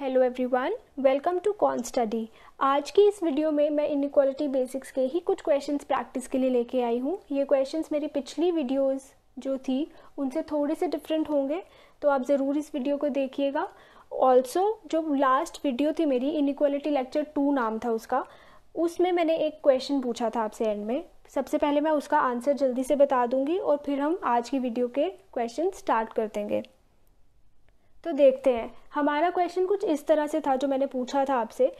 hello everyone welcome to con study आज की इस वीडियो में मैं इनक्वालिटी बेसिक्स के ही कुछ क्वेश्चंस प्रैक्टिस के लिए लेके आई हूँ ये क्वेश्चंस मेरी पिछली वीडियोस जो थी उनसे थोड़े से डिफरेंट होंगे तो आप ज़रूर इस वीडियो को देखिएगा ऑल्सो जो लास्ट वीडियो थी मेरी इनक्वालिटी लेक्चर टू नाम था उसका उसमें मैंने एक क्वेश्चन पूछा था आपसे एंड में सबसे पहले मैं उसका आंसर जल्दी से बता दूंगी और फिर हम आज की वीडियो के क्वेश्चन स्टार्ट कर देंगे तो देखते हैं हमारा क्वेश्चन कुछ इस तरह से था जो मैंने पूछा था आपसे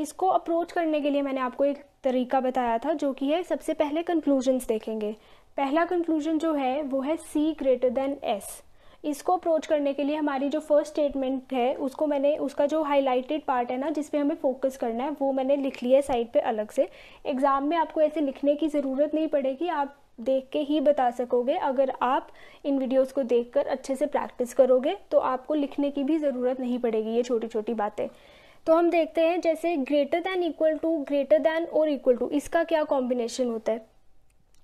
इसको अप्रोच करने के लिए मैंने आपको एक तरीका बताया था जो कि है सबसे पहले कंक्लूजन्स देखेंगे पहला कंक्लूजन जो है वो है सी ग्रेटर देन एस इसको अप्रोच करने के लिए हमारी जो फर्स्ट स्टेटमेंट है उसको मैंने उसका जो हाईलाइटेड पार्ट है ना जिस पे हमें फोकस करना है वो मैंने लिख लिया है साइड पे अलग से एग्ज़ाम में आपको ऐसे लिखने की ज़रूरत नहीं पड़ेगी आप देख के ही बता सकोगे अगर आप इन वीडियोस को देखकर अच्छे से प्रैक्टिस करोगे तो आपको लिखने की भी ज़रूरत नहीं पड़ेगी ये छोटी छोटी बातें तो हम देखते हैं जैसे greater than equal to greater than और इक्वल टू इसका क्या कॉम्बिनेशन होता है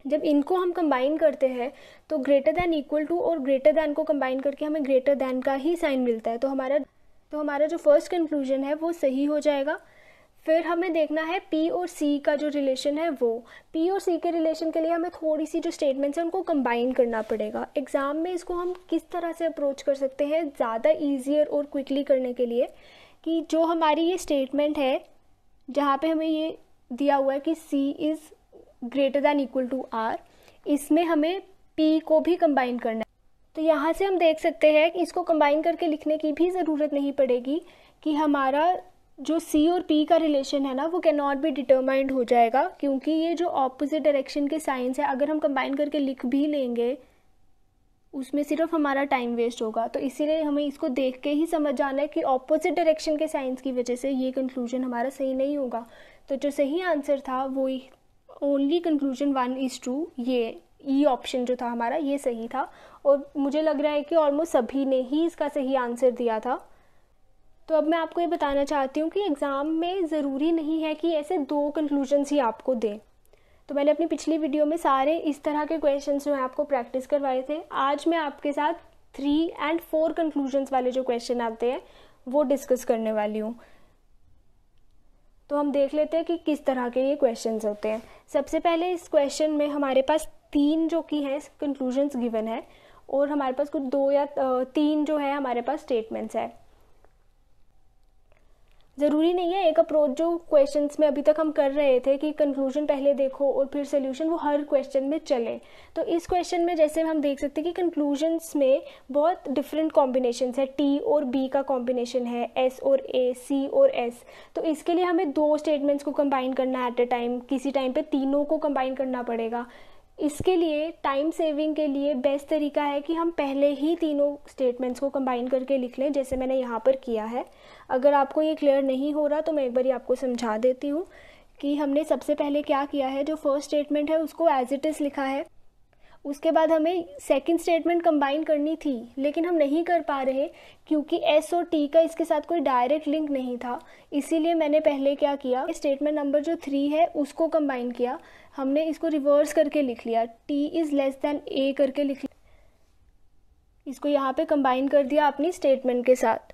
जब इनको हम कंबाइन करते हैं तो ग्रेटर दैन इक्वल टू और ग्रेटर दैन को कंबाइन करके हमें ग्रेटर दैन का ही साइन मिलता है तो हमारा तो हमारा जो फर्स्ट कंक्लूजन है वो सही हो जाएगा फिर हमें देखना है पी और सी का जो रिलेशन है वो पी और सी के रिलेशन के लिए हमें थोड़ी सी जो स्टेटमेंट्स हैं उनको कंबाइन करना पड़ेगा एग्ज़ाम में इसको हम किस तरह से अप्रोच कर सकते हैं ज़्यादा ईजियर और क्विकली करने के लिए कि जो हमारी ये स्टेटमेंट है जहाँ पे हमें ये दिया हुआ है कि C is greater than equal to R इसमें हमें पी को भी कंबाइन करना है तो यहाँ से हम देख सकते हैं कि इसको कंबाइन करके लिखने की भी ज़रूरत नहीं पड़ेगी कि हमारा जो सी और पी का रिलेशन है ना वो कैन नॉट बी डिटरमाइंड हो जाएगा क्योंकि ये जो ऑपोजिट डायरेक्शन के साइंस है अगर हम कंबाइन करके लिख भी लेंगे उसमें सिर्फ हमारा टाइम वेस्ट होगा तो इसीलिए हमें इसको देख के ही समझ जाना है कि ऑपोजिट डायरेक्शन के साइंस की वजह से ये कंक्लूजन हमारा सही नहीं होगा तो जो सही आंसर था वो only conclusion one is true ये ई ऑप्शन जो था हमारा ये सही था और मुझे लग रहा है कि ऑलमोस्ट सभी ने ही इसका सही आंसर दिया था तो अब मैं आपको ये बताना चाहती हूँ कि एग्ज़ाम में ज़रूरी नहीं है कि ऐसे दो कंक्लूजन्स ही आपको दें तो मैंने अपनी पिछली वीडियो में सारे इस तरह के क्वेश्चंस जो हैं आपको प्रैक्टिस करवाए थे आज मैं आपके साथ थ्री एंड फोर कंक्लूजन्स वाले जो क्वेश्चन आते हैं वो डिस्कस करने वाली हूँ तो हम देख लेते हैं कि किस तरह के ये क्वेश्चंस होते हैं सबसे पहले इस क्वेश्चन में हमारे पास तीन जो कि हैं कंक्लूजन्स गिवन है और हमारे पास कुछ दो या तीन जो है हमारे पास स्टेटमेंट्स है ज़रूरी नहीं है एक अप्रोच जो क्वेश्चंस में अभी तक हम कर रहे थे कि कंक्लूजन पहले देखो और फिर सोल्यूशन वो हर क्वेश्चन में चले तो इस क्वेश्चन में जैसे हम देख सकते हैं कि कंक्लूजन्स में बहुत डिफरेंट कॉम्बिनेशन है टी और बी का कॉम्बिनेशन है एस और ए सी और एस तो इसके लिए हमें दो स्टेटमेंट्स को कंबाइन करना है एट अ टाइम किसी टाइम पर तीनों को कंबाइन करना पड़ेगा इसके लिए टाइम सेविंग के लिए बेस्ट तरीका है कि हम पहले ही तीनों स्टेटमेंट्स को कंबाइन करके लिख लें जैसे मैंने यहाँ पर किया है अगर आपको ये क्लियर नहीं हो रहा तो मैं एक बार आपको समझा देती हूँ कि हमने सबसे पहले क्या किया है जो फर्स्ट स्टेटमेंट है उसको एज इट इज़ लिखा है उसके बाद हमें सेकंड स्टेटमेंट कंबाइन करनी थी लेकिन हम नहीं कर पा रहे क्योंकि एस और टी का इसके साथ कोई डायरेक्ट लिंक नहीं था इसीलिए मैंने पहले क्या किया स्टेटमेंट नंबर जो थ्री है उसको कंबाइन किया हमने इसको रिवर्स करके लिख लिया T is less than A करके लिख लिया इसको यहाँ पे कंबाइन कर दिया अपनी स्टेटमेंट के साथ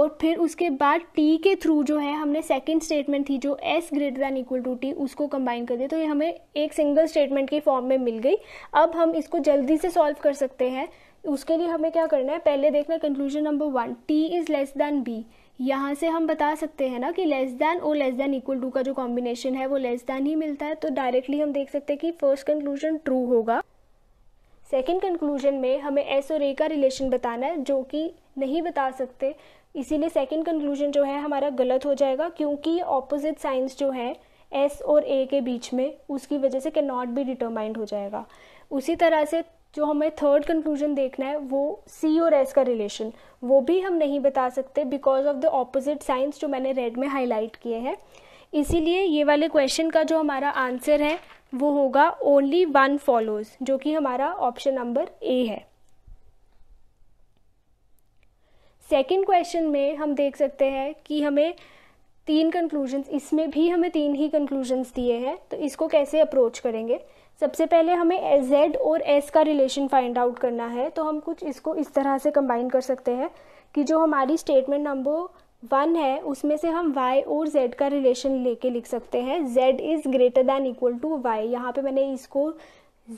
और फिर उसके बाद टी के थ्रू जो है हमने सेकंड स्टेटमेंट थी जो S greater than equal to T उसको कंबाइन कर दिया तो ये हमें एक सिंगल स्टेटमेंट के फॉर्म में मिल गई अब हम इसको जल्दी से सॉल्व कर सकते हैं उसके लिए हमें क्या करना है पहले देखना conclusion number one T is less than B यहाँ से हम बता सकते हैं ना कि लेस दैन और लेस दैन इक्वल टू का जो कॉम्बिनेशन है वो लेस दैन ही मिलता है तो डायरेक्टली हम देख सकते हैं कि फर्स्ट कंक्लूजन ट्रू होगा सेकेंड कंक्लूजन में हमें एस और ए का रिलेशन बताना है जो कि नहीं बता सकते इसीलिए सेकेंड कंक्लूजन जो है हमारा गलत हो जाएगा क्योंकि ऑपोजिट साइंस जो है एस और ए के बीच में उसकी वजह से कैन नॉट भी डिटरमाइंड हो जाएगा उसी तरह से जो हमें थर्ड कंक्लूजन देखना है वो सी और एस का रिलेशन वो भी हम नहीं बता सकते because of the opposite signs जो मैंने रेड में हाईलाइट किए हैं इसीलिए ये वाले क्वेश्चन का जो हमारा आंसर है वो होगा ओनली वन फॉलोज जो कि हमारा ऑप्शन नंबर ए है सेकेंड क्वेश्चन में हम देख सकते हैं कि हमें तीन कंक्लूजन्स इसमें भी हमें तीन ही कंक्लूजन्स दिए हैं तो इसको कैसे अप्रोच करेंगे सबसे पहले हमें z और s का रिलेशन फाइंड आउट करना है तो हम कुछ इसको इस तरह से कंबाइन कर सकते हैं कि जो हमारी स्टेटमेंट नंबर वन है उसमें से हम y और z का रिलेशन लेके लिख सकते हैं z is greater than equal to y यहाँ पे मैंने इसको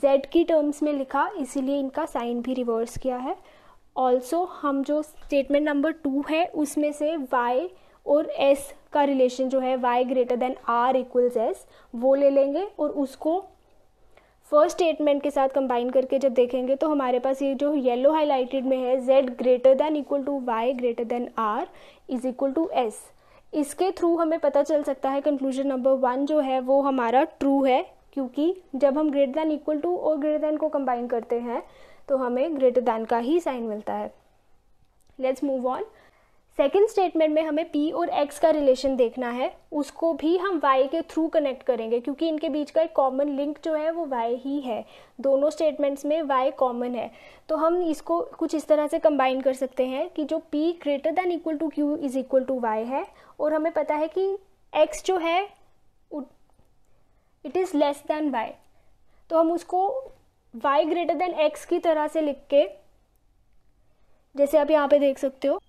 z की टर्म्स में लिखा इसीलिए इनका साइन भी रिवर्स किया है ऑल्सो हम जो स्टेटमेंट नंबर टू है उसमें से y और s का रिलेशन जो है y greater than r equals s वो ले लेंगे और उसको फर्स्ट स्टेटमेंट के साथ कंबाइन करके जब देखेंगे तो हमारे पास ये जो येलो हाईलाइटेड में है z greater than equal to y greater than r is equal to s इसके थ्रू हमें पता चल सकता है कंक्लूजन नंबर वन जो है वो हमारा ट्रू है क्योंकि जब हम ग्रेटर दैन इक्वल टू और ग्रेटर दैन को कंबाइन करते हैं तो हमें ग्रेटर दैन का ही साइन मिलता है let's move on second statement में हमें पी और एक्स का रिलेशन देखना है उसको भी हम वाई के थ्रू कनेक्ट करेंगे क्योंकि इनके बीच का एक कॉमन लिंक जो है वो वाई ही है दोनों स्टेटमेंट्स में वाई कॉमन है तो हम इसको कुछ इस तरह से कंबाइन कर सकते हैं कि जो P greater than equal to Q is equal to Y है और हमें पता है कि एक्स जो है it is less than Y तो हम उसको वाई ग्रेटर दैन एक्स की तरह से लिख के जैसे आप यहाँ पे देख सकते हो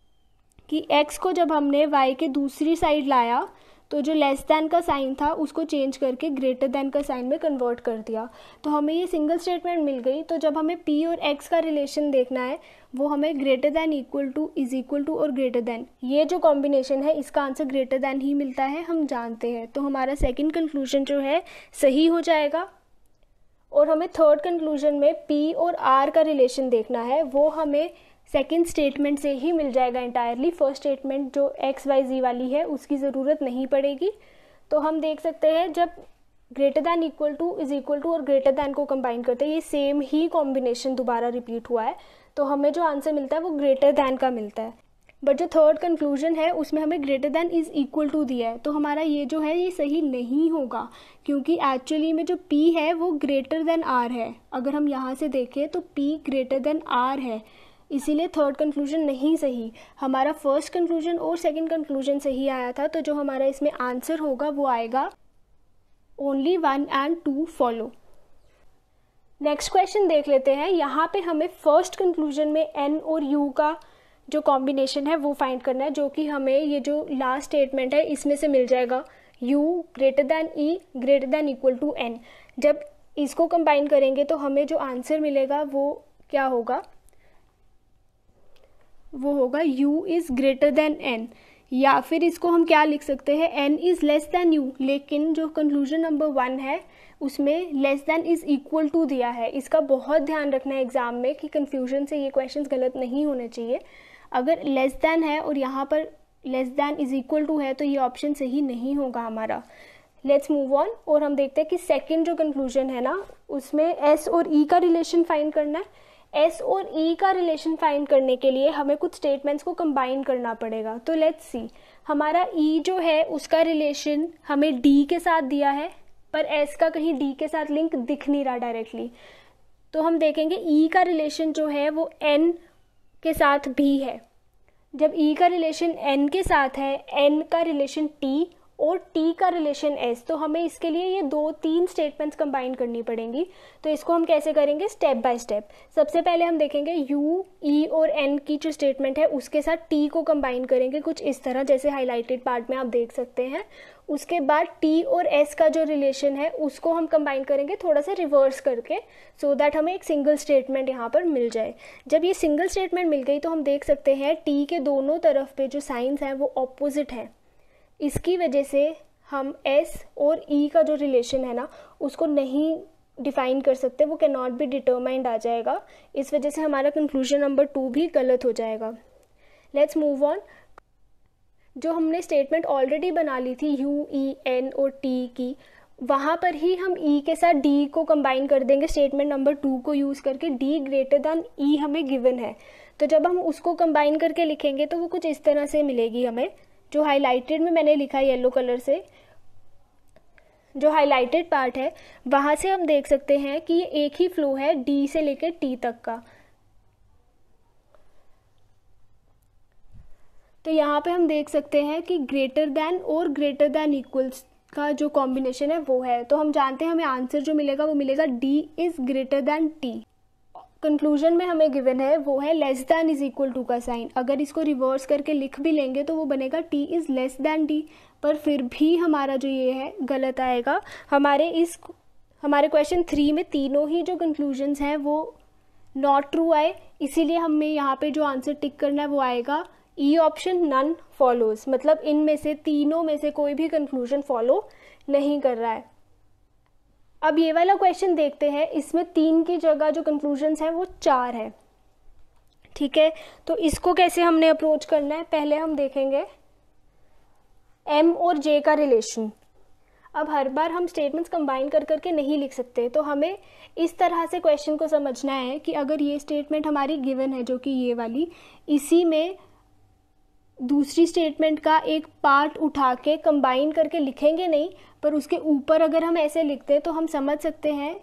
कि x को जब हमने y के दूसरी साइड लाया तो जो लेस दैन का साइन था उसको चेंज करके ग्रेटर दैन का साइन में कन्वर्ट कर दिया तो हमें ये सिंगल स्टेटमेंट मिल गई तो जब हमें p और x का रिलेशन देखना है वो हमें greater than equal to is equal to और ग्रेटर दैन ये जो कॉम्बिनेशन है इसका आंसर ग्रेटर दैन ही मिलता है हम जानते हैं तो हमारा सेकेंड कंक्लूजन जो है सही हो जाएगा और हमें थर्ड कंक्लूजन में पी और आर का रिलेशन देखना है वो हमें सेकेंड स्टेटमेंट से ही मिल जाएगा इंटायरली फर्स्ट स्टेटमेंट जो एक्स वाई जी वाली है उसकी ज़रूरत नहीं पड़ेगी तो हम देख सकते हैं जब greater than equal to is equal to और ग्रेटर दैन को कंबाइन करते हैं ये सेम ही कॉम्बिनेशन दोबारा रिपीट हुआ है तो हमें जो आंसर मिलता है वो ग्रेटर दैन का मिलता है बट जो थर्ड कंक्लूजन है उसमें हमें greater than is equal to दिया है तो हमारा ये जो है ये सही नहीं होगा क्योंकि एक्चुअली में जो p है वो ग्रेटर दैन r है अगर हम यहाँ से देखें तो p ग्रेटर दैन r है इसीलिए थर्ड कंक्लूजन नहीं सही हमारा फर्स्ट कंक्लूजन और सेकंड कंक्लूजन सही आया था तो जो हमारा इसमें आंसर होगा वो आएगा only one and two follow next question देख लेते हैं यहाँ पे हमें फर्स्ट कंक्लूजन में एन और यू का जो कॉम्बिनेशन है वो फाइंड करना है जो कि हमें ये जो लास्ट स्टेटमेंट है इसमें से मिल जाएगा U greater than E greater than equal to N जब इसको कंबाइन करेंगे तो हमें जो आंसर मिलेगा वो क्या होगा वो होगा u is greater than n या फिर इसको हम क्या लिख सकते हैं n is less than u लेकिन जो कंक्लूजन नंबर वन है उसमें less than is equal to दिया है इसका बहुत ध्यान रखना है एग्ज़ाम में कि कन्फ्यूजन से ये क्वेश्चन गलत नहीं होने चाहिए अगर लेस देन है और यहाँ पर less than is equal to है तो ये ऑप्शन सही नहीं होगा हमारा लेट्स मूव ऑन और हम देखते हैं कि सेकेंड जो कंक्लूजन है ना उसमें एस और ई e का रिलेशन फाइंड करना है एस और ई e का रिलेशन फाइंड करने के लिए हमें कुछ स्टेटमेंट्स को कंबाइन करना पड़ेगा तो लेट्स सी हमारा ई e जो है उसका रिलेशन हमें डी के साथ दिया है पर एस का कहीं डी के साथ लिंक दिख नहीं रहा डायरेक्टली तो हम देखेंगे ई e का रिलेशन जो है वो एन के साथ भी है जब ई e का रिलेशन एन के साथ है एन का रिलेशन टी का रिलेशन एस तो हमें इसके लिए ये दो तीन स्टेटमेंट्स कंबाइन करनी पड़ेंगी तो इसको हम कैसे करेंगे स्टेप बाय स्टेप सबसे पहले हम देखेंगे यू ई e और एन की जो स्टेटमेंट है उसके साथ टी को कंबाइन करेंगे कुछ इस तरह जैसे हाईलाइटेड पार्ट में आप देख सकते हैं उसके बाद टी और एस का जो रिलेशन है उसको हम कंबाइन करेंगे थोड़ा सा रिवर्स करके सो so दैट हमें एक सिंगल स्टेटमेंट यहाँ पर मिल जाए जब ये सिंगल स्टेटमेंट मिल गई तो हम देख सकते हैं टी के दोनों तरफ पे जो साइंस हैं वो ऑपोजिट हैं इसकी वजह से हम एस और ई e का जो रिलेशन है ना उसको नहीं डिफाइन कर सकते वो कैन नॉट बी डिटरमाइंड आ जाएगा इस वजह से हमारा कंक्लूजन नंबर टू भी गलत हो जाएगा लेट्स मूव ऑन जो हमने स्टेटमेंट ऑलरेडी बना ली थी यू ई एन और टी की वहाँ पर ही हम ई e के साथ डी को कंबाइन कर देंगे स्टेटमेंट नंबर टू को यूज़ करके डी ग्रेटर दैन ई हमें गिवन है तो जब हम उसको कंबाइन करके लिखेंगे तो वो कुछ इस तरह से मिलेगी हमें जो हाईलाइटेड में मैंने लिखा है येलो कलर से जो हाईलाइटेड पार्ट है वहाँ से हम देख सकते हैं कि एक ही फ्लो है डी से लेकर टी तक का तो यहाँ पे हम देख सकते हैं कि ग्रेटर दैन और ग्रेटर दैन इक्वल्स का जो कॉम्बिनेशन है वो है तो हम जानते हैं हमें आंसर जो मिलेगा वो मिलेगा D is greater than T conclusion में हमें गिवन है वो है less than is equal to का साइन अगर इसको रिवर्स करके लिख भी लेंगे तो वो बनेगा T is less than D पर फिर भी हमारा जो ये है गलत आएगा हमारे इस हमारे क्वेश्चन थ्री में तीनों ही जो कंक्लूजन्स हैं वो नॉट ट्रू आए इसीलिए हमें यहाँ पे जो आंसर टिक करना है वो आएगा ई ऑप्शन नन फॉलोज मतलब इनमें से तीनों में से कोई भी कंक्लूजन फॉलो नहीं कर रहा है अब ये वाला क्वेश्चन देखते हैं इसमें तीन की जगह जो कंक्लूजन्स हैं वो चार है ठीक है तो इसको कैसे हमने अप्रोच करना है पहले हम देखेंगे एम और जे का रिलेशन अब हर बार हम स्टेटमेंट्स कंबाइन कर करके नहीं लिख सकते तो हमें इस तरह से क्वेश्चन को समझना है कि अगर ये स्टेटमेंट हमारी गिवन है जो कि ये वाली इसी में दूसरी स्टेटमेंट का एक पार्ट उठा के कंबाइन करके लिखेंगे नहीं पर उसके ऊपर अगर हम ऐसे लिखते हैं तो हम समझ सकते हैं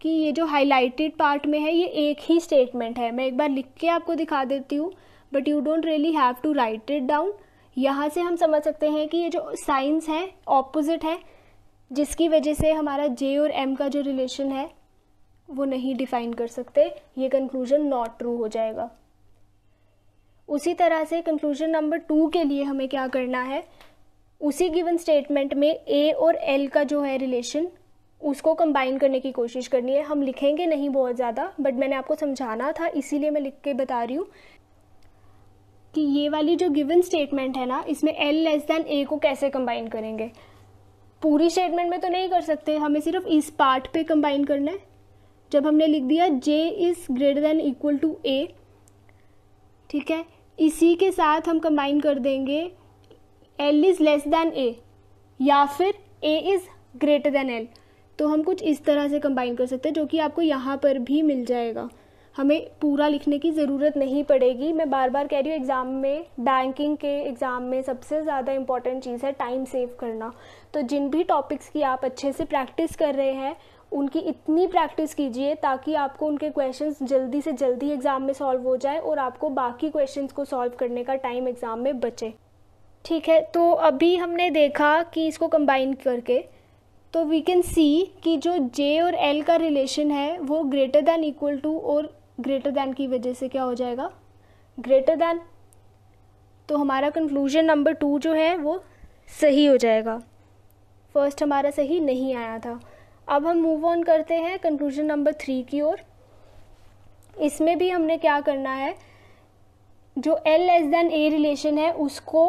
कि ये जो हाईलाइटेड पार्ट में है ये एक ही स्टेटमेंट है मैं एक बार लिख के आपको दिखा देती हूँ but you don't really have to write it down यहाँ से हम समझ सकते हैं कि ये जो साइंस है ऑपोजिट है जिसकी वजह से हमारा जे और एम का जो रिलेशन है वो नहीं डिफाइन कर सकते ये कंक्लूजन नॉट ट्रू हो जाएगा उसी तरह से कंक्लूजन नंबर टू के लिए हमें क्या करना है उसी गिवन स्टेटमेंट में ए और एल का जो है रिलेशन उसको कंबाइन करने की कोशिश करनी है हम लिखेंगे नहीं बहुत ज़्यादा बट मैंने आपको समझाना था इसीलिए मैं लिख के बता रही हूँ कि ये वाली जो गिवन स्टेटमेंट है ना इसमें एल लेस देन ए को कैसे कंबाइन करेंगे पूरी स्टेटमेंट में तो नहीं कर सकते हमें सिर्फ इस पार्ट पे कंबाइन करना है जब हमने लिख दिया J is greater than equal to A ठीक है इसी के साथ हम कंबाइन कर देंगे L is less than A या फिर A is greater than L तो हम कुछ इस तरह से कंबाइन कर सकते हैं जो कि आपको यहाँ पर भी मिल जाएगा हमें पूरा लिखने की ज़रूरत नहीं पड़ेगी मैं बार बार कह रही हूँ एग्ज़ाम में बैंकिंग के एग्ज़ाम में सबसे ज़्यादा इम्पॉर्टेंट चीज़ है टाइम सेव करना तो जिन भी टॉपिक्स की आप अच्छे से प्रैक्टिस कर रहे हैं उनकी इतनी प्रैक्टिस कीजिए ताकि आपको उनके क्वेश्चंस जल्दी से जल्दी एग्ज़ाम में सॉल्व हो जाए और आपको बाकी क्वेश्चंस को सॉल्व करने का टाइम एग्ज़ाम में बचे ठीक है तो अभी हमने देखा कि इसको कंबाइन करके तो वी कैन सी कि जो जे और एल का रिलेशन है वो ग्रेटर दैन इक्वल टू और ग्रेटर दैन की वजह से क्या हो जाएगा ग्रेटर दैन तो हमारा कंक्लूजन नंबर टू जो है वो सही हो जाएगा फर्स्ट हमारा सही नहीं आया था अब हम मूव ऑन करते हैं कंक्लूजन नंबर थ्री की ओर इसमें भी हमने क्या करना है जो L less than A relation है उसको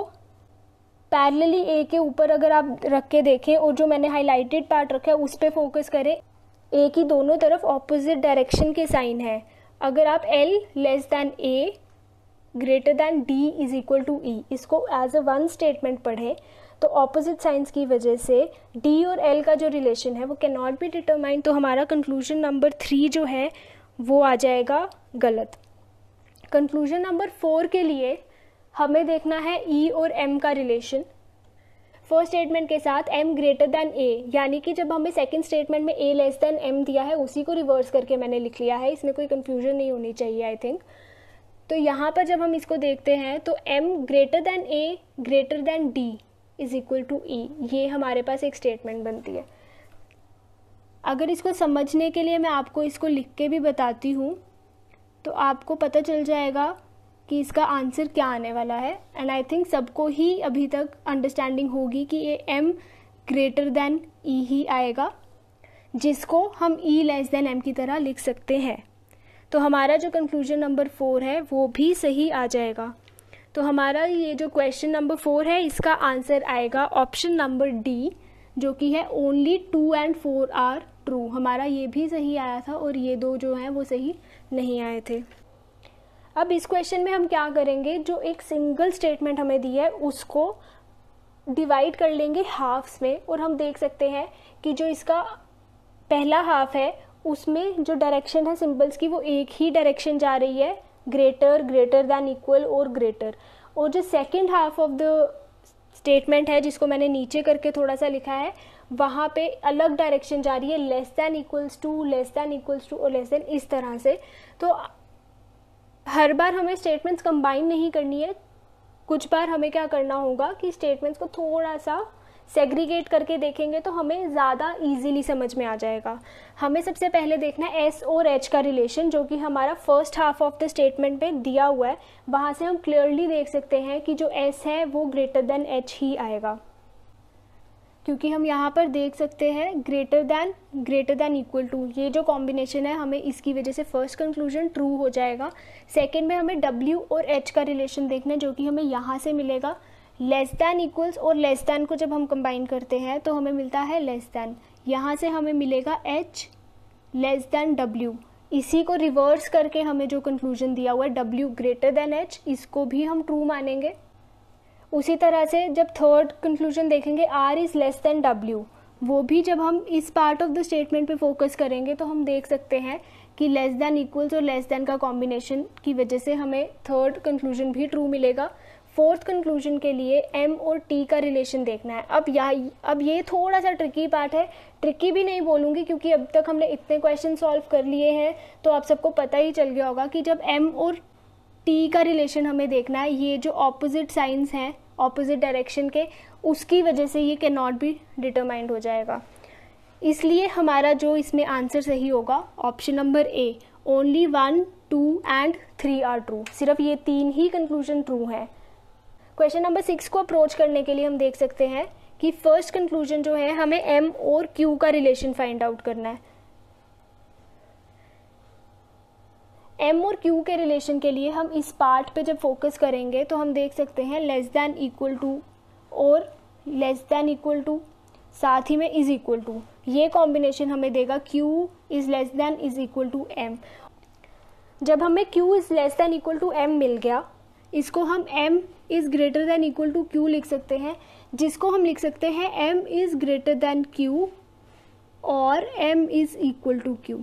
पैरेलली ए के ऊपर अगर आप रख के देखें और जो मैंने हाईलाइटेड पार्ट रखा है उस पर फोकस करें ए की दोनों तरफ ऑपोजिट डायरेक्शन के साइन है अगर आप L less than A greater than D is equal to E इसको एज अ वन स्टेटमेंट पढ़ें तो ऑपोजिट साइंस की वजह से डी और एल का जो रिलेशन है वो कैन नॉट बी डिटरमाइन तो हमारा कंक्लूजन नंबर थ्री जो है वो आ जाएगा गलत कंक्लूजन नंबर फोर के लिए हमें देखना है ई e और एम का रिलेशन फर्स्ट स्टेटमेंट के साथ एम ग्रेटर देन ए यानी कि जब हमें सेकेंड स्टेटमेंट में ए लेस देन एम दिया है उसी को रिवर्स करके मैंने लिख लिया है इसमें कोई कंफ्यूजन नहीं होनी चाहिए आई थिंक तो यहाँ पर जब हम इसको देखते हैं तो M greater than A greater than D is equal to E ये हमारे पास एक स्टेटमेंट बनती है अगर इसको समझने के लिए मैं आपको इसको लिख के भी बताती हूँ तो आपको पता चल जाएगा कि इसका आंसर क्या आने वाला है एंड आई थिंक सबको ही अभी तक अंडरस्टैंडिंग होगी कि ये एम ग्रेटर देन ई ही आएगा जिसको हम ई लेस देन एम की तरह लिख सकते हैं तो हमारा जो कंक्लूजन नंबर फोर है वो भी सही आ जाएगा तो हमारा ये जो क्वेश्चन नंबर फोर है इसका आंसर आएगा ऑप्शन नंबर डी जो कि है only two and four are true हमारा ये भी सही आया था और ये दो जो हैं वो सही नहीं आए थे अब इस क्वेश्चन में हम क्या करेंगे जो एक सिंगल स्टेटमेंट हमें दी है उसको डिवाइड कर लेंगे हाफ्स में और हम देख सकते हैं कि जो इसका पहला हाफ है उसमें जो डायरेक्शन है सिंबल्स की वो एक ही डायरेक्शन जा रही है ग्रेटर ग्रेटर दैन इक्वल और ग्रेटर और जो second half of the statement है जिसको मैंने नीचे करके थोड़ा सा लिखा है वहाँ पे अलग डायरेक्शन जा रही है less than equals to less than equals to और लेस दैन इस तरह से तो हर बार हमें स्टेटमेंट्स कंबाइन नहीं करनी है कुछ बार हमें क्या करना होगा कि स्टेटमेंट्स को थोड़ा सा सेग्रीगेट करके देखेंगे तो हमें ज़्यादा इजीली समझ में आ जाएगा हमें सबसे पहले देखना है एस और एच का रिलेशन जो कि हमारा first half of the statement में दिया हुआ है वहाँ से हम क्लियरली देख सकते हैं कि जो एस है वो ग्रेटर देन एच ही आएगा क्योंकि हम यहाँ पर देख सकते हैं greater than greater than equal to ये जो कॉम्बिनेशन है हमें इसकी वजह से फर्स्ट कंक्लूजन ट्रू हो जाएगा सेकेंड में हमें डब्ल्यू और एच का रिलेशन देखना है जो कि हमें यहाँ से मिलेगा लेस दैन इक्वल्स और लेस दैन को जब हम कंबाइन करते हैं तो हमें मिलता है लेस दैन यहाँ से हमें मिलेगा एच लेस दैन डब्ल्यू इसी को रिवर्स करके हमें जो कंक्लूजन दिया हुआ है डब्ल्यू ग्रेटर देन एच इसको भी हम ट्रू मानेंगे उसी तरह से जब थर्ड कंक्लूजन देखेंगे R is less than W वो भी जब हम इस पार्ट ऑफ द स्टेटमेंट पे फोकस करेंगे तो हम देख सकते हैं कि लेस दैन इक्वल्स और लेस दैन का कॉम्बिनेशन की वजह से हमें थर्ड कंक्लूजन भी ट्रू मिलेगा फोर्थ कंक्लूजन के लिए एम और टी का रिलेशन देखना है अब या अब ये थोड़ा सा ट्रिकी पार्ट है ट्रिकी भी नहीं बोलूँगी क्योंकि अब तक हमने इतने क्वेश्चन सॉल्व कर लिए हैं तो आप सबको पता ही चल गया होगा कि जब एम और टी का रिलेशन हमें देखना है ये जो ऑपोजिट साइंस हैं ऑपोजिट डायरेक्शन के उसकी वजह से ये कैन नॉट बी डिटरमाइंड हो जाएगा इसलिए हमारा जो इसमें आंसर सही होगा option number A only one two and three are true सिर्फ ये तीन ही कंक्लूजन ट्रू हैं क्वेश्चन नंबर सिक्स को अप्रोच करने के लिए हम देख सकते हैं कि फर्स्ट कंक्लूजन जो है हमें एम और क्यू का रिलेशन फाइंड आउट करना है एम और क्यू के रिलेशन के लिए हम इस पार्ट पे जब फोकस करेंगे तो हम देख सकते हैं लेस दैन इक्वल टू और लेस देन इक्वल टू साथ ही में इज़ इक्वल टू ये कॉम्बिनेशन हमें देगा Q is less than is equal to M जब हमें Q is less than equal to M मिल गया इसको हम M is greater than equal to Q लिख सकते हैं जिसको हम लिख सकते हैं M is greater than Q और M is equal to Q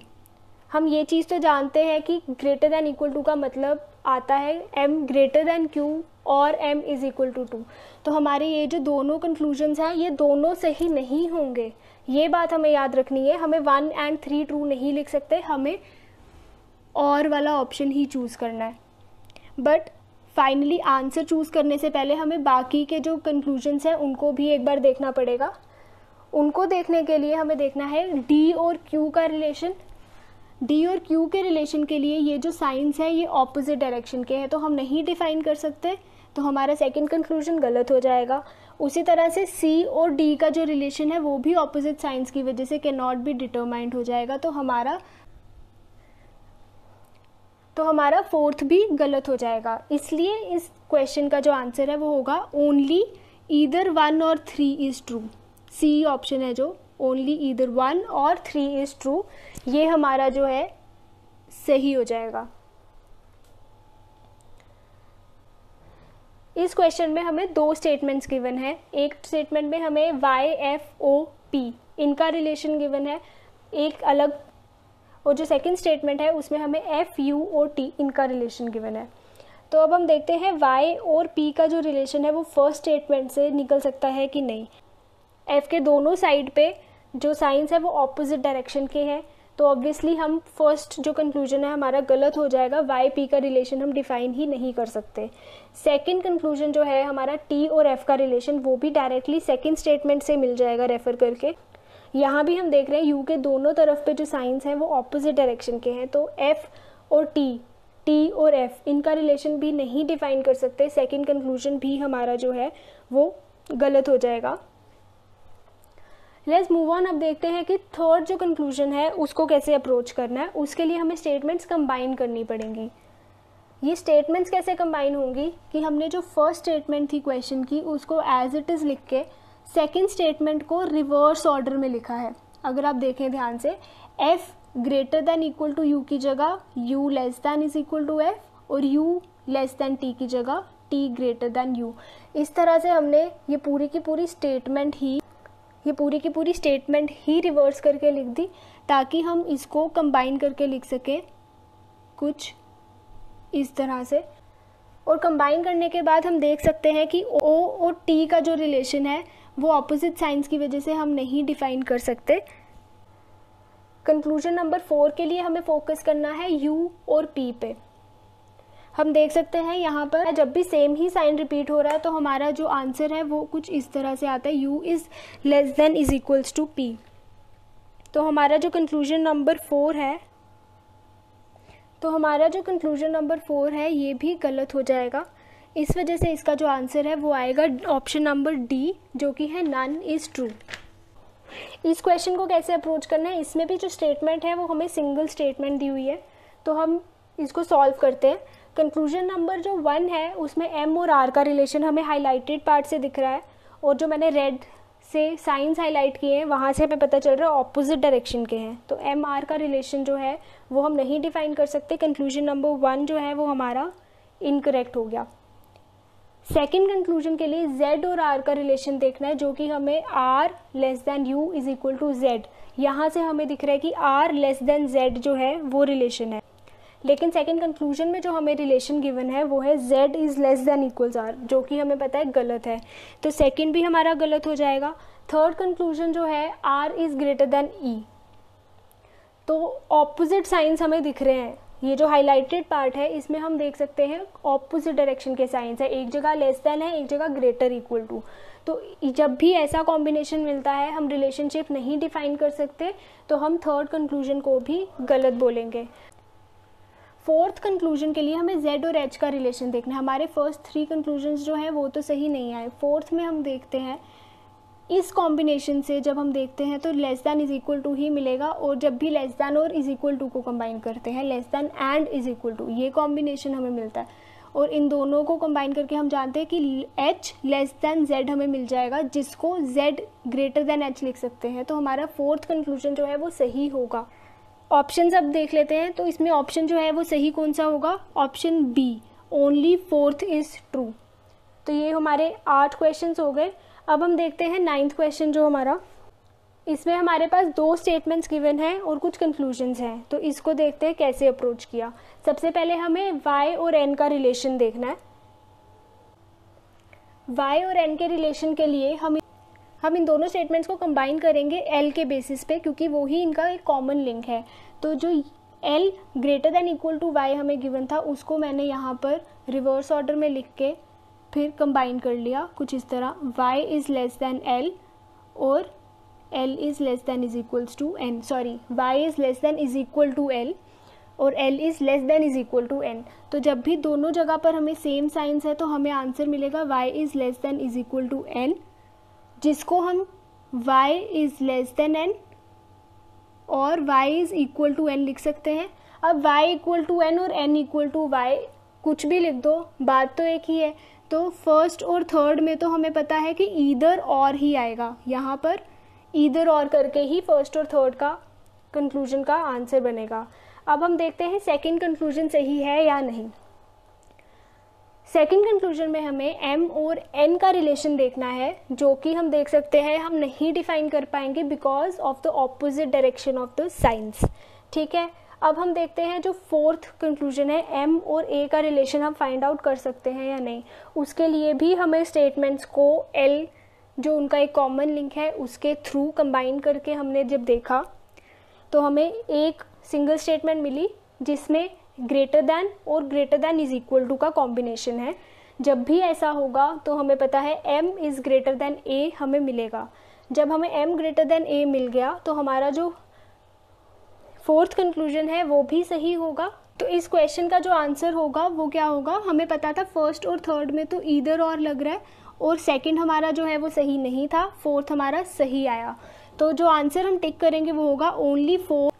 हम ये चीज़ तो जानते हैं कि ग्रेटर दैन इक्वल टू का मतलब आता है एम ग्रेटर दैन क्यू और M is equal to two तो हमारे ये जो दोनों कंक्लूजन्स हैं ये दोनों सही नहीं होंगे ये बात हमें याद रखनी है हमें वन एंड थ्री ट्रू नहीं लिख सकते हमें और वाला ऑप्शन ही चूज़ करना है बट फाइनली आंसर चूज़ करने से पहले हमें बाकी के जो कंक्लूजन्स हैं उनको भी एक बार देखना पड़ेगा उनको देखने के लिए हमें देखना है डी और क्यू का रिलेशन डी और क्यू के रिलेशन के लिए ये जो साइंस है ये ऑपोजिट डायरेक्शन के हैं तो हम नहीं डिफाइन कर सकते तो हमारा सेकंड कंक्लूजन गलत हो जाएगा उसी तरह से सी और डी का जो रिलेशन है वो भी ऑपोजिट साइंस की वजह से कैन नॉट बी डिटरमाइंड हो जाएगा तो हमारा तो हमारा फोर्थ भी गलत हो जाएगा इसलिए इस क्वेश्चन का जो आंसर है वो होगा ओनली ईदर वन और three is true C option है जो ओनली ईदर वन और थ्री इज़ ट्रू ये हमारा जो है सही हो जाएगा इस क्वेश्चन में हमें दो स्टेटमेंट्स गिवन है एक स्टेटमेंट में हमें वाई एफ ओ पी इनका रिलेशन गिवन है एक अलग और जो सेकेंड स्टेटमेंट है उसमें हमें एफ़ यू और टी इनका रिलेशन गिवन है तो अब हम देखते हैं वाई और पी का जो रिलेशन है वो फर्स्ट स्टेटमेंट से निकल सकता है कि नहीं एफ़ के दोनों साइड पे जो साइंस है वो ऑपोजिट डायरेक्शन के हैं तो ऑब्वियसली हम फर्स्ट जो कंक्लूजन है हमारा गलत हो जाएगा वाई पी का रिलेशन हम डिफाइन ही नहीं कर सकते सेकंड कंक्लूजन जो है हमारा टी और एफ का रिलेशन वो भी डायरेक्टली सेकंड स्टेटमेंट से मिल जाएगा रेफर करके यहाँ भी हम देख रहे हैं यू के दोनों तरफ पे जो साइंस हैं वो ऑपोजिट डायरेक्शन के हैं तो एफ और टी टी और एफ इनका रिलेशन भी नहीं डिफाइन कर सकते सेकेंड कंक्लूजन भी हमारा जो है वो गलत हो जाएगा लेट्स मूव ऑन अब देखते हैं कि थर्ड जो कंक्लूजन है उसको कैसे अप्रोच करना है उसके लिए हमें स्टेटमेंट्स कंबाइन करनी पड़ेंगी ये स्टेटमेंट्स कैसे कंबाइन होंगी कि हमने जो फर्स्ट स्टेटमेंट थी क्वेश्चन की उसको एज इट इज़ लिख के सेकेंड स्टेटमेंट को रिवर्स ऑर्डर में लिखा है अगर आप देखें ध्यान से F greater than equal to U की जगह U less than is equal to F और यू लेस दैन टी की जगह टी ग्रेटर दैन यू इस तरह से हमने ये पूरी की पूरी स्टेटमेंट ही ये पूरी की पूरी स्टेटमेंट ही रिवर्स करके लिख दी ताकि हम इसको कंबाइन करके लिख सकें कुछ इस तरह से और कंबाइन करने के बाद हम देख सकते हैं कि ओ और टी का जो रिलेशन है वो ऑपोजिट साइंस की वजह से हम नहीं डिफाइन कर सकते कंक्लूजन नंबर फोर के लिए हमें फोकस करना है यू और पी पे हम देख सकते हैं यहाँ पर जब भी सेम ही साइन रिपीट हो रहा है तो हमारा जो आंसर है वो कुछ इस तरह से आता है U is less than is equals to P तो हमारा जो कंक्लूजन नंबर फोर है तो हमारा जो कंक्लूजन नंबर फोर है ये भी गलत हो जाएगा इस वजह से इसका जो आंसर है वो आएगा ऑप्शन नंबर डी जो कि है नन इज़ ट्रू इस क्वेश्चन को कैसे अप्रोच करना है इसमें भी जो स्टेटमेंट है वो हमें सिंगल स्टेटमेंट दी हुई है तो हम इसको सॉल्व करते हैं कंक्लूजन नंबर जो वन है उसमें एम और आर का रिलेशन हमें हाईलाइटेड पार्ट से दिख रहा है और जो मैंने रेड से साइंस हाईलाइट किए हैं वहाँ से हमें पता चल रहा है ऑपोजिट डायरेक्शन के हैं तो एम आर का रिलेशन जो है वो हम नहीं डिफाइन कर सकते कंक्लूजन नंबर वन जो है वो हमारा इनकरेक्ट हो गया सेकेंड कंक्लूजन के लिए जेड और आर का रिलेशन देखना है जो कि हमें R less than U is equal to Z यहाँ से हमें दिख रहा है कि आर लेस देन जेड जो है वो रिलेशन है लेकिन सेकेंड कंक्लूजन में जो हमें रिलेशन गिवन है वो है Z is less than equals R जो कि हमें पता है गलत है तो सेकेंड भी हमारा गलत हो जाएगा थर्ड कंक्लूजन जो है R is greater than E तो ऑपोजिट साइंस हमें दिख रहे हैं ये जो हाईलाइटेड पार्ट है इसमें हम देख सकते हैं ऑपोजिट डायरेक्शन के साइंस है एक जगह लेस देन है एक जगह ग्रेटर इक्वल टू तो जब भी ऐसा कॉम्बिनेशन मिलता है हम रिलेशनशिप नहीं डिफाइन कर सकते तो हम थर्ड कंक्लूजन को भी गलत बोलेंगे फोर्थ कंक्लूजन के लिए हमें जेड और एच का रिलेशन देखना है हमारे फर्स्ट थ्री कंक्लूजन जो हैं वो तो सही नहीं आए फोर्थ में हम देखते हैं इस कॉम्बिनेशन से जब हम देखते हैं तो less than is equal to ही मिलेगा और जब भी लेस दैन और इज इक्वल टू को कंबाइन करते हैं less than and is equal to ये कॉम्बिनेशन हमें मिलता है और इन दोनों को कंबाइन करके हम जानते हैं कि h लेस दैन z हमें मिल जाएगा जिसको z ग्रेटर दैन h लिख सकते हैं तो हमारा फोर्थ कंक्लूजन जो है वो सही होगा ऑप्शन अब देख लेते हैं तो इसमें ऑप्शन जो है वो सही कौन सा होगा option B only fourth is true तो ये हमारे आठ क्वेश्चंस हो गए अब हम देखते हैं नाइन्थ क्वेश्चन जो हमारा इसमें हमारे पास दो स्टेटमेंट्स गिवन हैं और कुछ कंक्लूजन्स हैं तो इसको देखते हैं कैसे अप्रोच किया सबसे पहले हमें वाई और एन का रिलेशन देखना है वाई और एन के रिलेशन के लिए हम हम इन दोनों स्टेटमेंट्स को कंबाइन करेंगे एल के बेसिस पे क्योंकि वो ही इनका एक कॉमन लिंक है तो जो L greater than equal to Y हमें गिवन था उसको मैंने यहाँ पर रिवर्स ऑर्डर में लिख के फिर कंबाइन कर लिया कुछ इस तरह y is less than l और l is less than is equals to n sorry y is less than is equal to l और l is less than is equal to n तो जब भी दोनों जगह पर हमें सेम साइंस है तो हमें आंसर मिलेगा y is less than is equal to n जिसको हम y is less than n और y is equal to n लिख सकते हैं अब y इक्वल टू n और n इक्वल टू y कुछ भी लिख दो बात तो एक ही है तो फर्स्ट और थर्ड में तो हमें पता है कि ईदर और ही आएगा यहाँ पर ईदर और करके ही फर्स्ट और थर्ड का कंक्लूजन का आंसर बनेगा अब हम देखते हैं सेकंड कंक्लूजन सही है या नहीं सेकंड कंक्लूजन में हमें एम और एन का रिलेशन देखना है जो कि हम देख सकते हैं हम नहीं डिफाइन कर पाएंगे because of the opposite direction of the signs ठीक है अब हम देखते हैं जो फोर्थ कंक्लूजन है एम और ए का रिलेशन हम फाइंड आउट कर सकते हैं या नहीं उसके लिए भी हमें स्टेटमेंट्स को एल जो उनका एक कॉमन लिंक है उसके थ्रू कंबाइन करके हमने जब देखा तो हमें एक सिंगल स्टेटमेंट मिली जिसमें ग्रेटर दैन और greater than is equal to का कॉम्बिनेशन है जब भी ऐसा होगा तो हमें पता है m is greater than A हमें मिलेगा जब हमें m ग्रेटर दैन ए मिल गया तो हमारा जो फोर्थ कंक्लूजन है वो भी सही होगा तो इस क्वेश्चन का जो आंसर होगा वो क्या होगा हमें पता था फर्स्ट और थर्ड में तो ईदर और लग रहा है और सेकंड हमारा जो है वो सही नहीं था फोर्थ हमारा सही आया तो जो आंसर हम टिक करेंगे वो होगा only four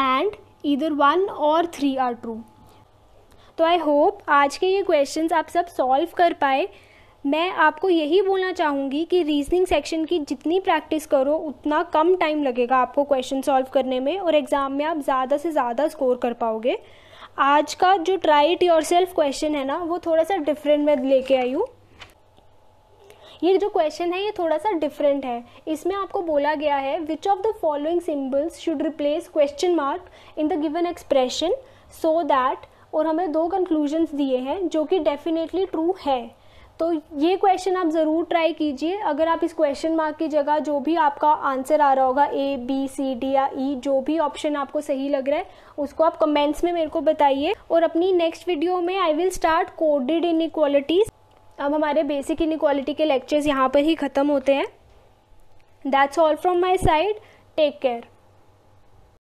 and either one और थ्री आर ट्रू तो आई होप आज के ये क्वेश्चंस आप सब सॉल्व कर पाए मैं आपको यही बोलना चाहूँगी कि रीजनिंग सेक्शन की जितनी प्रैक्टिस करो उतना कम टाइम लगेगा आपको क्वेश्चन सॉल्व करने में और एग्ज़ाम में आप ज़्यादा से ज़्यादा स्कोर कर पाओगे आज का जो try it yourself question है ना वो थोड़ा सा डिफरेंट मैं लेके आई हूँ ये जो क्वेश्चन है ये थोड़ा सा डिफरेंट है इसमें आपको बोला गया है which of the following symbols should replace question mark in the given expression so that और हमें दो कंक्लूजन्स दिए हैं जो कि डेफिनेटली ट्रू है तो ये क्वेश्चन आप ज़रूर ट्राई कीजिए अगर आप इस क्वेश्चन मार्क की जगह जो भी आपका आंसर आ रहा होगा ए बी सी डी या ई e, जो भी ऑप्शन आपको सही लग रहा है उसको आप कमेंट्स में मेरे को बताइए और अपनी नेक्स्ट वीडियो में I will start coded in अब हमारे बेसिक इन के लेक्चर्स यहाँ पर ही ख़त्म होते हैं that's all from my side take care